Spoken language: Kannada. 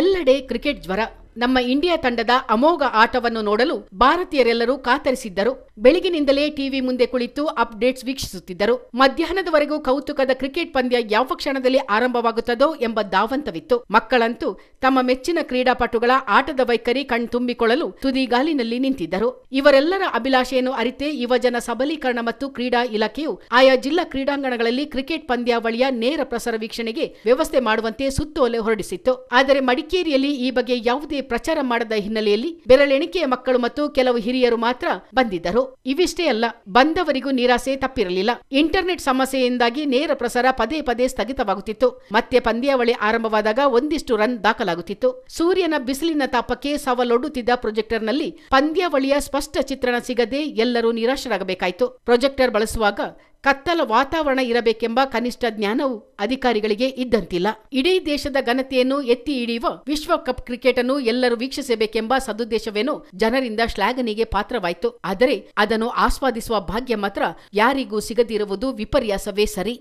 ಎಲ್ಲೆಡೆ ಕ್ರಿಕೆಟ್ ಜ್ವರ ನಮ್ಮ ಇಂಡಿಯಾ ತಂಡದ ಅಮೋಘ ಆಟವನ್ನು ನೋಡಲು ಭಾರತೀಯರೆಲ್ಲರೂ ಕಾತರಿಸಿದ್ದರು ಬೆಳಗಿನಿಂದಲೇ ಟಿವಿ ಮುಂದೆ ಕುಳಿತು ಅಪ್ಡೇಟ್ಸ್ ವೀಕ್ಷಿಸುತ್ತಿದ್ದರು ಮಧ್ಯಾಹ್ನದವರೆಗೂ ಕೌತುಕದ ಕ್ರಿಕೆಟ್ ಪಂದ್ಯ ಯಾವ ಕ್ಷಣದಲ್ಲಿ ಆರಂಭವಾಗುತ್ತದೋ ಎಂಬ ಧಾವಂತವಿತ್ತು ಮಕ್ಕಳಂತೂ ತಮ್ಮ ಮೆಚ್ಚಿನ ಕ್ರೀಡಾಪಟುಗಳ ಆಟದ ವೈಖರಿ ಕಣ್ತುಂಬಿಕೊಳ್ಳಲು ತುದಿಗಾಲಿನಲ್ಲಿ ನಿಂತಿದ್ದರು ಇವರೆಲ್ಲರ ಅಭಿಲಾಷೆಯನ್ನು ಅರಿತೇ ಯುವಜನ ಸಬಲೀಕರಣ ಮತ್ತು ಕ್ರೀಡಾ ಇಲಾಖೆಯು ಆಯಾ ಜಿಲ್ಲಾ ಕ್ರೀಡಾಂಗಣಗಳಲ್ಲಿ ಕ್ರಿಕೆಟ್ ಪಂದ್ಯಾವಳಿಯ ನೇರ ಪ್ರಸಾರ ವೀಕ್ಷಣೆಗೆ ವ್ಯವಸ್ಥೆ ಮಾಡುವಂತೆ ಸುತ್ತೋಲೆ ಹೊರಡಿಸಿತ್ತು ಆದರೆ ಮಡಿಕೇರಿಯಲ್ಲಿ ಈ ಬಗ್ಗೆ ಯಾವುದೇ ಪ್ರಚಾರ ಮಾಡದ ಹಿನ್ನೆಲೆಯಲ್ಲಿ ಬೆರಳೆಣಿಕೆಯ ಮಕ್ಕಳು ಮತ್ತು ಕೆಲವು ಹಿರಿಯರು ಮಾತ್ರ ಬಂದಿದ್ದರು ಇವಿಷ್ಟೇ ಅಲ್ಲ ಬಂದವರಿಗೂ ನಿರಾಸೆ ತಪ್ಪಿರಲಿಲ್ಲ ಇಂಟರ್ನೆಟ್ ಸಮಸ್ಯೆಯಿಂದಾಗಿ ನೇರ ಪ್ರಸಾರ ಪದೇ ಪದೇ ಸ್ಥಗಿತವಾಗುತ್ತಿತ್ತು ಮತ್ತೆ ಪಂದ್ಯಾವಳಿ ಆರಂಭವಾದಾಗ ಒಂದಿಷ್ಟು ರನ್ ದಾಖಲಾಗುತ್ತಿತ್ತು ಸೂರ್ಯನ ಬಿಸಿಲಿನ ತಾಪಕ್ಕೆ ಸವಲೊಡ್ಡುತ್ತಿದ್ದ ಪ್ರೊಜೆಕ್ಟರ್ನಲ್ಲಿ ಪಂದ್ಯಾವಳಿಯ ಸ್ಪಷ್ಟ ಚಿತ್ರಣ ಸಿಗದೆ ಎಲ್ಲರೂ ನಿರಾಶರಾಗಬೇಕಾಯಿತು ಪ್ರೊಜೆಕ್ಟರ್ ಬಳಸುವಾಗ ಕತ್ತಲ ವಾತಾವರಣ ಇರಬೇಕೆಂಬ ಕನಿಷ್ಠ ಜ್ಞಾನವು ಅಧಿಕಾರಿಗಳಿಗೆ ಇದ್ದಂತಿಲ್ಲ ಇಡೀ ದೇಶದ ಘನತೆಯನ್ನು ಎತ್ತಿ ಹಿಡಿಯುವ ವಿಶ್ವಕಪ್ ಕ್ರಿಕೆಟ್ ಅನ್ನು ಎಲ್ಲರೂ ವೀಕ್ಷಿಸಬೇಕೆಂಬ ಸದುದ್ದೇಶವೇನೋ ಜನರಿಂದ ಶ್ಲಾಘನೆಗೆ ಪಾತ್ರವಾಯಿತು ಆದರೆ ಅದನ್ನು ಆಸ್ವಾದಿಸುವ ಭಾಗ್ಯ ಮಾತ್ರ ಯಾರಿಗೂ ಸಿಗದಿರುವುದು ವಿಪರ್ಯಾಸವೇ ಸರಿ